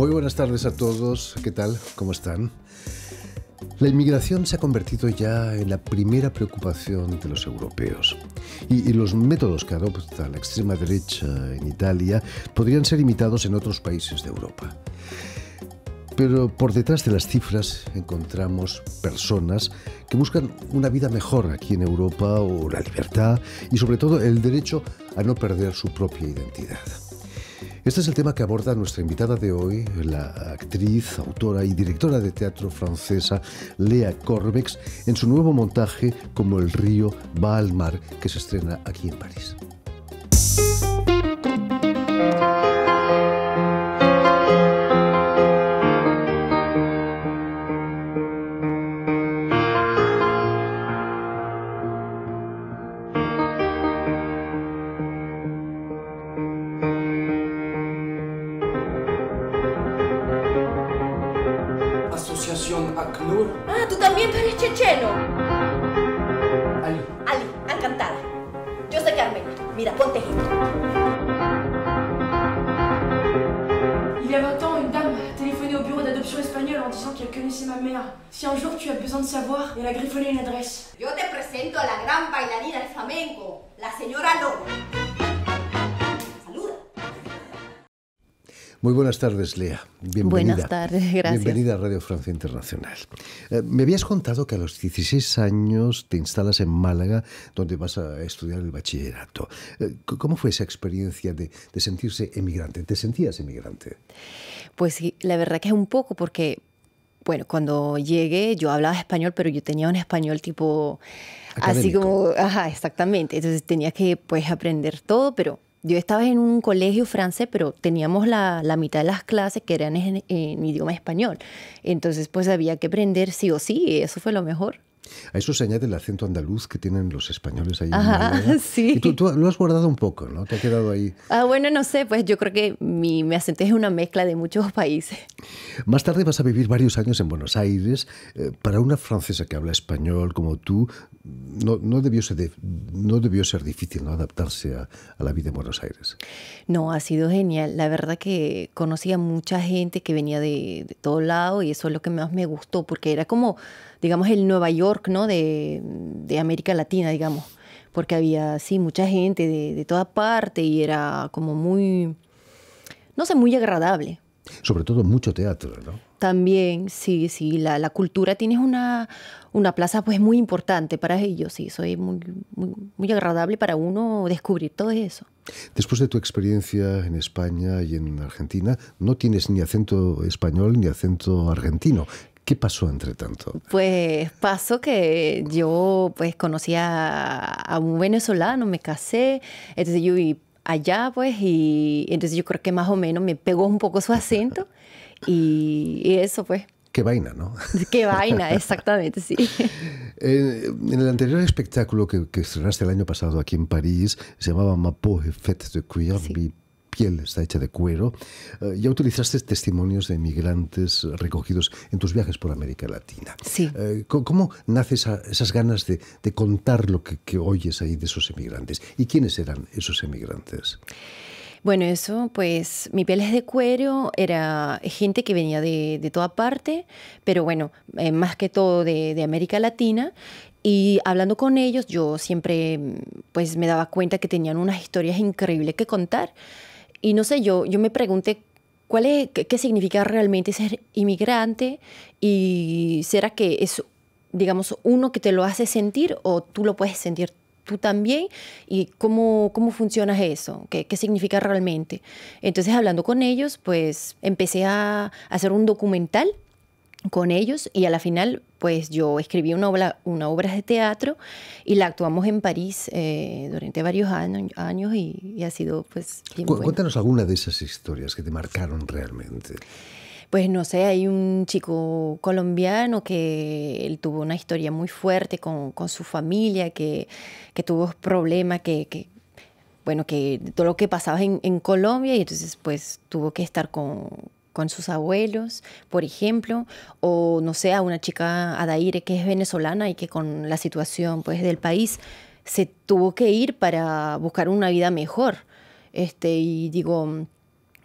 Muy buenas tardes a todos, ¿qué tal? ¿Cómo están? La inmigración se ha convertido ya en la primera preocupación de los europeos y, los métodos que adopta la extrema derecha en Italia podrían ser imitados en otros países de Europa. Pero por detrás de las cifras encontramos personas que buscan una vida mejor aquí en Europa o la libertad y sobre todo el derecho a no perder su propia identidad. Este es el tema que aborda nuestra invitada de hoy, la actriz, autora y directora de teatro francesa Lea Corbex, en su nuevo montaje Como el río va al mar, que se estrena aquí en París. Ah, tu también eres checheno. Ali. Ali, encantada. Yo soy Carmen. Mira, ponte Il y a 20 ans, une dame a téléphoné au bureau d'adoption espagnole en disant qu'elle connaissait ma mère. Si un jour tu as besoin de savoir, elle a griffonné une adresse. Yo te presento a la gran bailarina de flamenco, la señora Muy buenas tardes, Lea. Bienvenida. Buenas tardes, gracias. Bienvenida a Radio Francia Internacional. Eh, me habías contado que a los 16 años te instalas en Málaga, donde vas a estudiar el bachillerato. Eh, ¿Cómo fue esa experiencia de, sentirse emigrante? ¿Te sentías emigrante? Pues sí, la verdad que es un poco, porque bueno, cuando llegué yo hablaba español, pero yo tenía un español tipo así como, ajá, exactamente. Entonces tenía que pues aprender todo, pero yo estaba en un colegio francés, pero teníamos la, la mitad de las clases que eran en, idioma español. Entonces, pues había que aprender sí o sí, y eso fue lo mejor. A eso se añade el acento andaluz que tienen los españoles ahí. Ajá, sí. Y tú, lo has guardado un poco, ¿no? Te ha quedado ahí. Ah, bueno, no sé, pues yo creo que mi, acento es una mezcla de muchos países. Más tarde vas a vivir varios años en Buenos Aires. Eh, para una francesa que habla español como tú, no, debió, ser no debió ser difícil ¿no? adaptarse a, la vida en Buenos Aires. No, ha sido genial. La verdad que conocía mucha gente que venía de, de todo lado y eso es lo que más me gustó, porque era como digamos, el Nueva York, ¿no? De, de América Latina, digamos, porque había, sí, mucha gente de, de toda parte y era como muy, no sé, muy agradable. Sobre todo mucho teatro, ¿no? También, sí, sí, la, la cultura tiene una, una, plaza pues muy importante para ellos, sí, eso es muy, muy, muy, agradable para uno descubrir todo eso. Después de tu experiencia en España y en Argentina, no tienes ni acento español ni acento argentino, ¿Qué pasó entre tanto? Pues pasó que yo pues conocí a, un venezolano, me casé, entonces yo iba allá pues y entonces yo creo que más o menos me pegó un poco su acento y, eso pues. Qué vaina, ¿no? Qué vaina, exactamente, sí. en, el anterior espectáculo que, estrenaste el año pasado aquí en París, se llamaba Mapo Fête de Cuir, sí piel está hecha de cuero. Eh, ya utilizaste testimonios de migrantes recogidos en tus viajes por América Latina. Sí. Eh, ¿Cómo nace esas ganas de, contar lo que, oyes ahí de esos emigrantes? ¿Y quiénes eran esos emigrantes? Bueno, eso, pues mi piel es de cuero, era gente que venía de, toda parte, pero bueno, eh, más que todo de, de América Latina. Y hablando con ellos, yo siempre pues me daba cuenta que tenían unas historias increíbles que contar y no sé, yo, yo me pregunté cuál es, qué, significa realmente ser inmigrante y será que es, digamos, uno que te lo hace sentir o tú lo puedes sentir tú también y cómo, cómo funciona eso, ¿Qué, qué significa realmente. Entonces, hablando con ellos, pues empecé a hacer un documental con ellos y a la final pues yo escribí una obra, una obra de teatro y la actuamos en París eh, durante varios años, años y, ha sido pues... bueno. Cuéntanos alguna de esas historias que te marcaron realmente. Pues no sé, hay un chico colombiano que él tuvo una historia muy fuerte con, con su familia, que, que tuvo problemas, que, que bueno, que todo lo que pasaba en, en Colombia y entonces pues tuvo que estar con, con sus abuelos, por ejemplo, o no sé, a una chica Adaire que es venezolana y que con la situación pues del país se tuvo que ir para buscar una vida mejor. Este, y digo,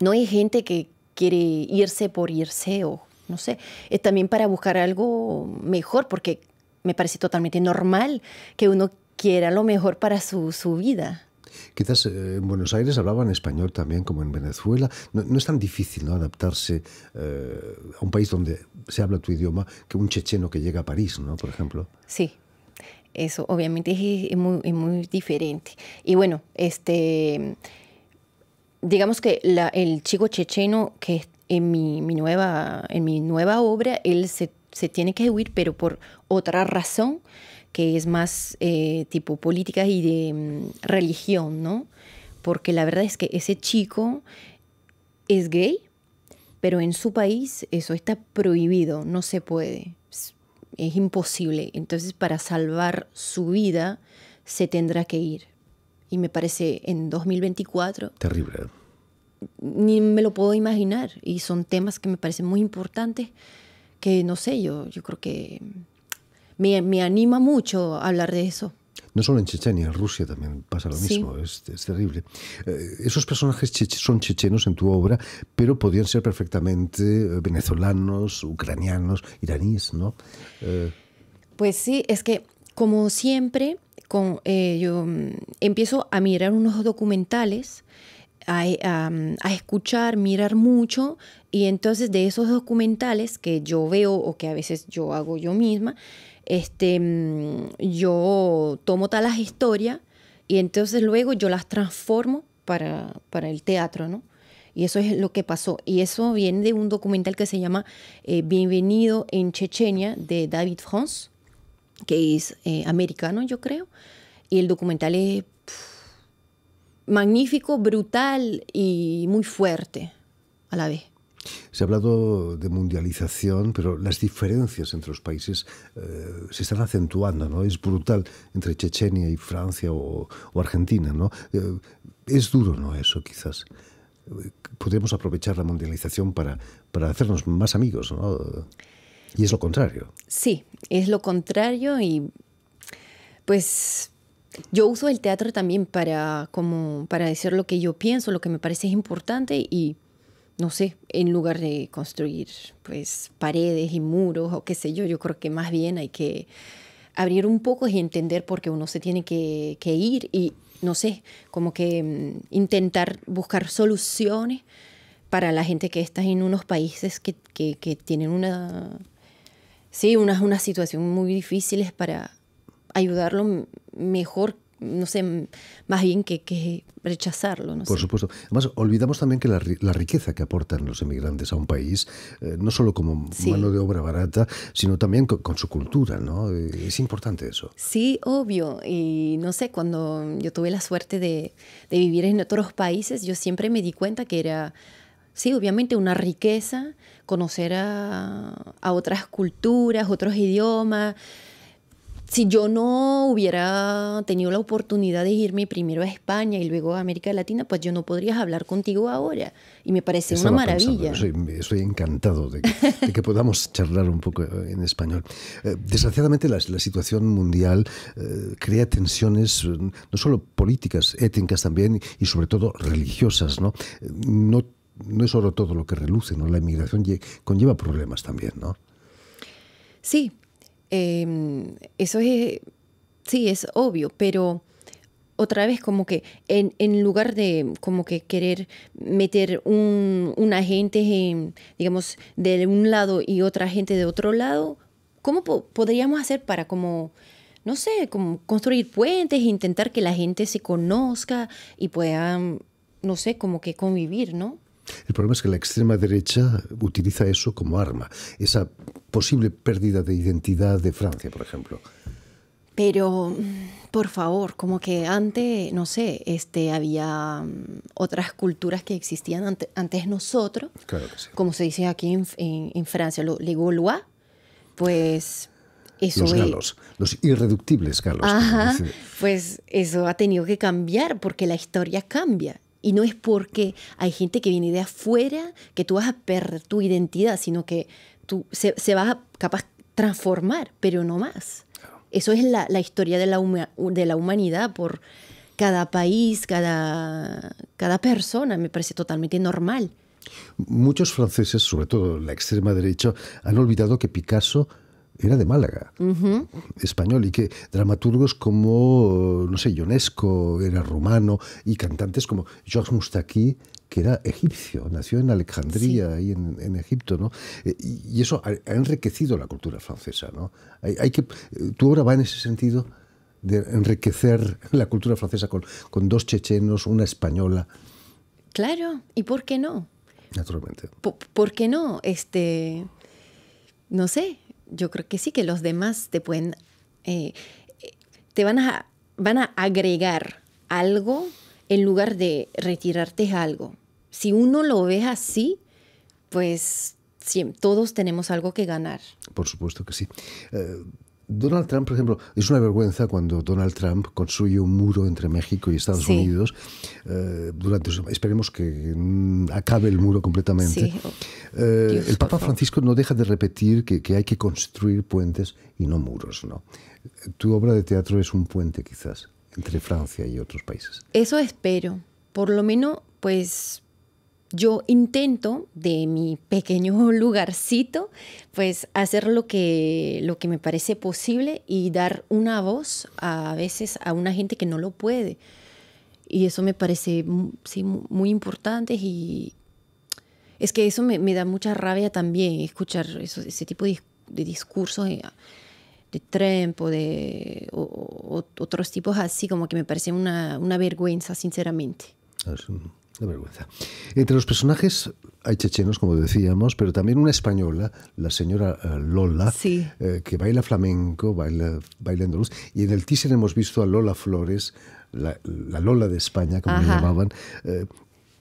no hay gente que quiere irse por irse o no sé, es también para buscar algo mejor porque me parece totalmente normal que uno quiera lo mejor para su vida. Quizás eh, en Buenos Aires hablaban español también, como en Venezuela. No, es tan difícil ¿no? adaptarse eh, a un país donde se habla tu idioma que un checheno que llega a París, ¿no? por ejemplo. Sí, eso obviamente es, muy, muy diferente. Y bueno, este, digamos que el chico checheno que en mi, nueva, en mi nueva obra, él se, se tiene que huir, pero por otra razón que es más eh, tipo política y de mm, religión, ¿no? Porque la verdad es que ese chico es gay, pero en su país eso está prohibido, no se puede, es, imposible. Entonces para salvar su vida se tendrá que ir. Y me parece en 2024... Terrible ¿eh? ni me lo puedo imaginar. Y son temas que me parecen muy importantes, que no sé, yo, yo creo que me, anima mucho hablar de eso. No solo en Chechenia, en Rusia también pasa lo mismo, es, terrible. Eh, esos personajes son chechenos en tu obra, pero podían ser perfectamente eh, venezolanos, ucranianos, iraníes, ¿no? Eh, pues sí, es que como siempre, con, yo mm, empiezo a mirar unos documentales. Mm, a, escuchar, mirar mucho y entonces de esos documentales que yo veo o que a veces yo hago yo misma, este, yo tomo todas las historias y entonces luego yo las transformo para, para el teatro, ¿no? Y eso es lo que pasó. Y eso viene de un documental que se llama eh, Bienvenido en Chechenia de David Franz, que es eh, americano, yo creo. Y el documental es magnífico, brutal y muy fuerte a la vez. Se ha hablado de mundialización, pero las diferencias entre los países eh, se están acentuando, ¿no? Es brutal entre Chechenia y Francia o, Argentina, ¿no? Eh, es duro, ¿no? Eso, quizás. Podemos aprovechar la mundialización para, para hacernos más amigos, ¿no? Y es lo contrario. Sí, es lo contrario y pues yo uso el teatro también para para decir lo que yo pienso, lo que me parece importante y no sé, en lugar de construir pues paredes y muros o qué sé yo, yo creo que más bien hay que abrir un poco y entender por qué uno se tiene que, ir y, no sé, como que mm, intentar buscar soluciones para la gente que está en unos países que, tienen una, sí, una, una situación muy difícil para ayudarlo mejor no sé, más bien que, rechazarlo. Por supuesto. Además, olvidamos también que la, riqueza que aportan los emigrantes a un país, eh, no solo como mano de obra barata, sino también con, su cultura, ¿no? Eh, es importante eso. Sí, obvio. Y no sé, cuando yo tuve la suerte de, vivir en otros países, yo siempre me di cuenta que era sí, obviamente una riqueza conocer a, a, otras culturas, otros idiomas, si yo no hubiera tenido la oportunidad de irme primero a España y luego a América Latina, pues yo no podría hablar contigo ahora. Y me parece una maravilla. estoy encantado de que, podamos charlar un poco eh, en español. Eh, desgraciadamente la, situación mundial eh, crea tensiones no solo políticas, étnicas también y sobre todo religiosas. No, no, es solo todo lo que reluce, ¿no? La inmigración conlleva problemas también, ¿no? Sí, Em, eso es, sí, es obvio, pero otra vez como que en, en lugar de como que querer meter un, una gente, en, digamos, de un lado y otra gente de otro lado, ¿cómo podríamos hacer para como, no sé, como construir puentes, intentar que la gente se conozca y puedan, no sé, como que convivir, ¿no? El problema es que la extrema derecha utiliza eso como arma, esa posible pérdida de identidad de Francia, por ejemplo. Pero, por favor, como que antes, no sé, este, había mm, otras culturas que existían antes nosotros, claro que sí. como se dice aquí en, Francia, lo, Gaulois, pues eso los galos, los irreductibles galos. Ajá, pues eso ha tenido que cambiar porque la historia cambia y no es porque hay gente que viene de afuera que tú vas a perder tu identidad, sino que tú se, se vas a capaz transformar, pero no más. Eso es la, historia de la, humanidad por cada país, cada, cada persona, me parece totalmente normal. Muchos franceses, sobre todo la extrema derecha, han olvidado que Picasso era de Málaga, español, y que dramaturgos como, no sé, Ionesco era rumano, y cantantes como Georges Moustaki, que era egipcio, nació en Alejandría, ahí en, Egipto, ¿no? Eh, y, eso ha, enriquecido la cultura francesa, ¿no? Hay, hay que, eh, tu obra va en ese sentido de enriquecer la cultura francesa con, dos chechenos, una española. Claro, ¿y por qué no? Naturalmente. ¿Por, qué no? Este, no sé, yo creo que sí, que los demás te pueden, eh, te van a, van a agregar algo en lugar de retirarte algo. Si uno lo ve así, pues todos tenemos algo que ganar. Por supuesto que sí. Eh, Donald Trump, por ejemplo, es una vergüenza cuando Donald Trump construye un muro entre México y Estados Unidos. Eh, durante, esperemos que mm, acabe el muro completamente. Eh, el Papa Francisco no deja de repetir que, hay que construir puentes y no muros. ¿no? Tu obra de teatro es un puente, quizás, entre Francia y otros países. Eso espero. Por lo menos, pues yo intento de mi pequeño lugarcito, pues hacer lo que, lo que me parece posible y dar una voz a, veces a una gente que no lo puede. Y eso me parece mm, muy importante y es que eso me, da mucha rabia también, escuchar ese tipo de, discursos de, Trump o de otros tipos así, como que me parece una, vergüenza, sinceramente de vergüenza. Entre los personajes hay chechenos, como decíamos, pero también una española, la señora eh, Lola, eh, que baila flamenco, baila, baila andaluz. Y en el teaser hemos visto a Lola Flores, la, Lola de España, como le llamaban. Eh,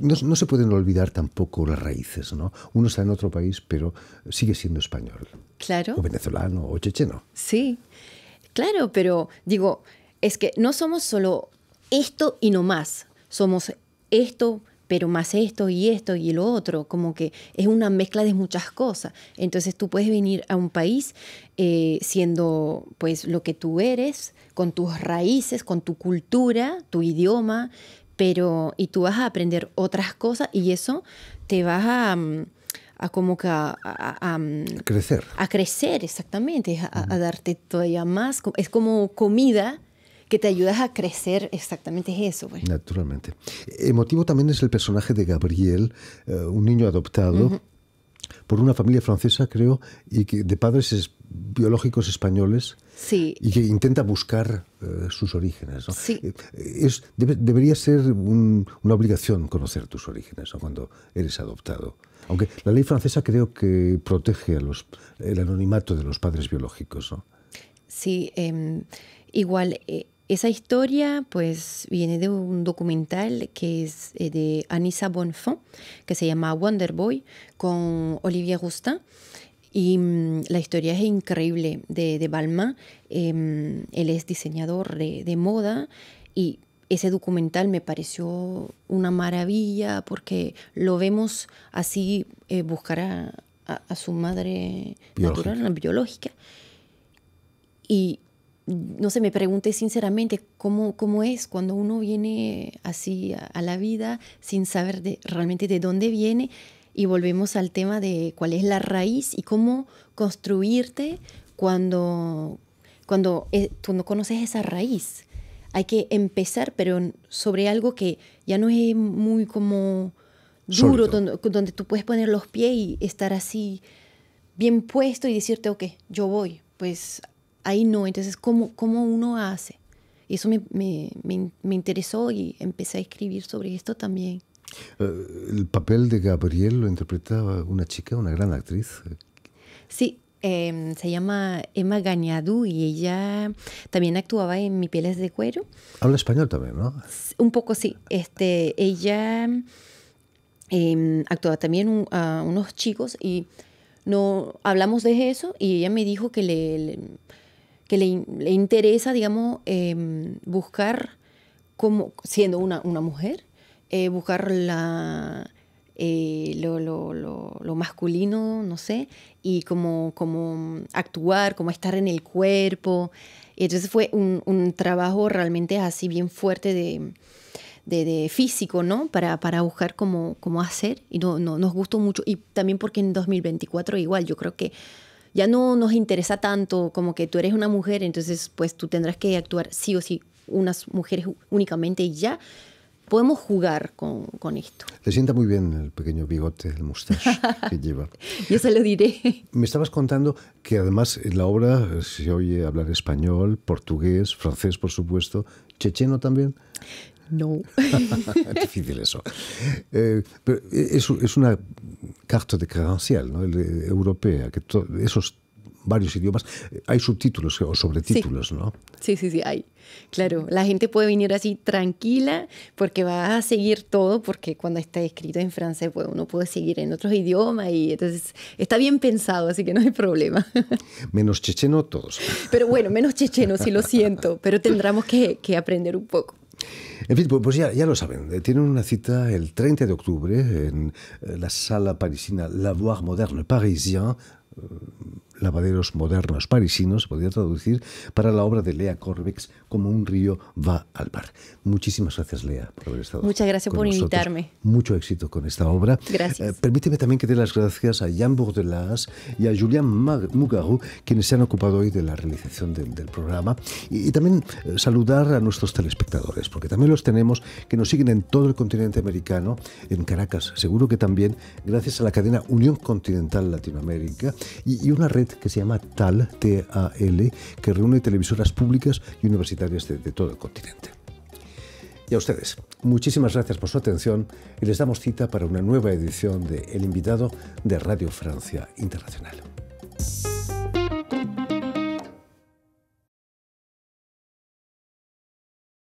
no, no, se pueden olvidar tampoco las raíces, ¿no? Uno está en otro país, pero sigue siendo español. Claro. O venezolano, o checheno. Sí, claro, pero digo, es que no somos solo esto y no más. Somos esto, pero más esto y esto y lo otro, como que es una mezcla de muchas cosas. Entonces tú puedes venir a un país eh, siendo pues lo que tú eres, con tus raíces, con tu cultura, tu idioma, pero y tú vas a aprender otras cosas y eso te vas a... Mm, como que a, a, mm, crecer. A crecer, exactamente, a, darte todavía más. Es como comida que te ayudas a crecer, exactamente es eso. Pues. Naturalmente. Emotivo también es el personaje de Gabriel, eh, un niño adoptado. por una familia francesa, creo, y que de padres biológicos españoles, sí. y que intenta buscar eh, sus orígenes. Eh, es, debería ser una obligación conocer tus orígenes cuando eres adoptado. Aunque la ley francesa creo que protege a los, el anonimato de los padres biológicos. ¿no? Sí, em, igual esa historia pues viene de un documental que es eh, de Anissa Bonfant, que se llama Wonder Boy, con Olivia gusta Y mm, la historia es increíble de, de em, él es diseñador de, moda y ese documental me pareció una maravilla porque lo vemos así eh, buscar a, su madre natural, biológica. Y no sé, me pregunte sinceramente cómo, cómo es cuando uno viene así a, la vida sin saber realmente de dónde viene y volvemos al tema de cuál es la raíz y cómo construirte cuando, cuando e, tú no conoces esa raíz. Hay que empezar, pero sobre algo que ya no es muy como duro, donde, donde, tú puedes poner los pies y estar así bien puesto y decirte, ok, yo voy. Pues ahí no. Entonces, ¿cómo, cómo uno hace? Y Eso me, me, me, interesó y empecé a escribir sobre esto también. Eh, el papel de Gabriel lo interpretaba una chica, una gran actriz. Sí, em, se llama Emma Gañadú y ella también actuaba en Mi pieles de cuero. Habla español también, ¿no? Un poco sí. Este, ella eh, actuaba también a unos chicos y no hablamos de eso y ella me dijo que le que le, interesa, digamos, em, buscar, como, siendo una, una mujer, eh, buscar la, eh, lo, lo, lo, masculino, no sé, y como, como actuar, como estar en el cuerpo. Y entonces fue un, un, trabajo realmente así bien fuerte de, de, de físico, ¿no? Para, para buscar cómo, cómo, hacer. Y no, no, nos gustó mucho. Y también porque en 2024 igual, yo creo que ya no nos interesa tanto como que tú eres una mujer, entonces pues tú tendrás que actuar sí o sí, unas mujeres únicamente y ya. Podemos jugar con, con esto. Le sienta muy bien el pequeño bigote, el mustache que lleva. Yo se lo diré. Me estabas contando que además en la obra se oye hablar español, portugués, francés, por supuesto, checheno también. No. Difícil eso. Eh, es, una carta de credencial eh, europea, que esos varios idiomas, eh, hay subtítulos o sobretítulos, ¿no? Sí, sí, sí, hay. Claro, la gente puede venir así tranquila porque va a seguir todo, porque cuando está escrito en francés, pues uno puede seguir en otros idiomas y entonces está bien pensado, así que no hay problema. Menos checheno todos. Pero bueno, menos checheno, sí lo siento, pero tendremos que aprender un poco. En fin, pues, pues ya, ya, lo saben, eh, tienen una cita el 30 de octubre en eh, la sala parisina La Voix Moderne Parisien, eh, lavaderos modernos parisinos, se podría traducir, para la obra de Lea Corbex, como un río va al mar. Muchísimas gracias, Lea, por haber estado. Muchas gracias por invitarme. Mucho éxito con esta obra. Gracias. Eh, permíteme también que dé las gracias a Jean Bourdelas y a Julián Mugaru, quienes se han ocupado hoy de la realización del programa. Y, también eh, saludar a nuestros telespectadores, porque también los tenemos que nos siguen en todo el continente americano, en Caracas, seguro que también, gracias a la cadena Unión Continental Latinoamérica y, y una red que se llama TAL, t a que reúne televisoras públicas y universitarias de todo el continente. Y a ustedes, muchísimas gracias por su atención y les damos cita para una nueva edición de El invitado de Radio Francia Internacional.